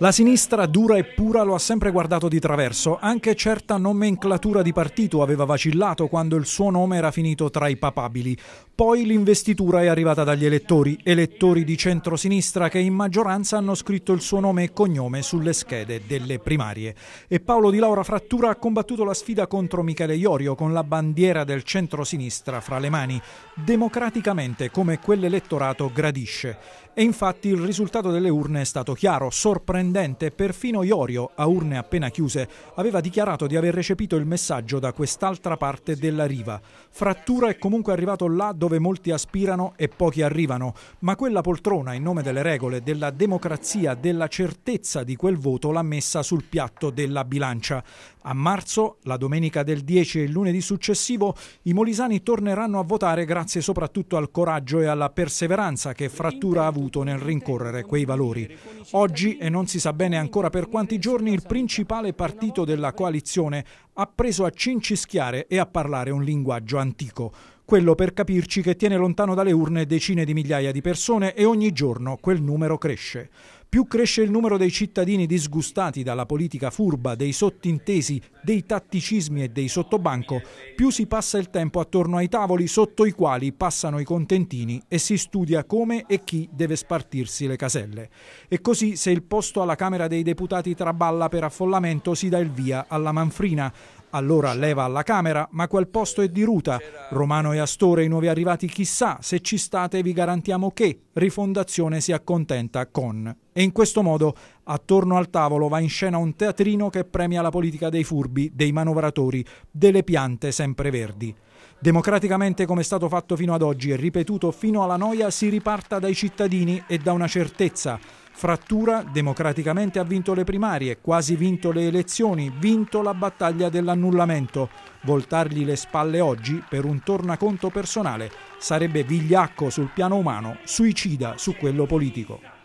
La sinistra dura e pura lo ha sempre guardato di traverso, anche certa nomenclatura di partito aveva vacillato quando il suo nome era finito tra i papabili. Poi l'investitura è arrivata dagli elettori, elettori di centrosinistra che in maggioranza hanno scritto il suo nome e cognome sulle schede delle primarie. E Paolo Di Laura Frattura ha combattuto la sfida contro Michele Iorio con la bandiera del centrosinistra fra le mani, democraticamente come quell'elettorato gradisce. E infatti il risultato delle urne è stato chiaro, sorprendente sorprendente, perfino Iorio, a urne appena chiuse, aveva dichiarato di aver recepito il messaggio da quest'altra parte della riva. Frattura è comunque arrivato là dove molti aspirano e pochi arrivano, ma quella poltrona in nome delle regole, della democrazia, della certezza di quel voto l'ha messa sul piatto della bilancia. A marzo, la domenica del 10 e il lunedì successivo, i molisani torneranno a votare grazie soprattutto al coraggio e alla perseveranza che Frattura ha avuto nel rincorrere quei valori. Oggi, e non si sa bene ancora per quanti giorni, il principale partito della coalizione ha preso a cincischiare e a parlare un linguaggio antico quello per capirci che tiene lontano dalle urne decine di migliaia di persone e ogni giorno quel numero cresce. Più cresce il numero dei cittadini disgustati dalla politica furba, dei sottintesi, dei tatticismi e dei sottobanco, più si passa il tempo attorno ai tavoli sotto i quali passano i contentini e si studia come e chi deve spartirsi le caselle. E così se il posto alla Camera dei Deputati traballa per affollamento si dà il via alla manfrina allora leva alla Camera, ma quel posto è di ruta. Romano e Astore, i nuovi arrivati, chissà, se ci state vi garantiamo che Rifondazione si accontenta con. E in questo modo, attorno al tavolo, va in scena un teatrino che premia la politica dei furbi, dei manovratori, delle piante sempre verdi. Democraticamente, come è stato fatto fino ad oggi e ripetuto fino alla noia, si riparta dai cittadini e da una certezza Frattura democraticamente ha vinto le primarie, quasi vinto le elezioni, vinto la battaglia dell'annullamento. Voltargli le spalle oggi per un tornaconto personale sarebbe vigliacco sul piano umano, suicida su quello politico.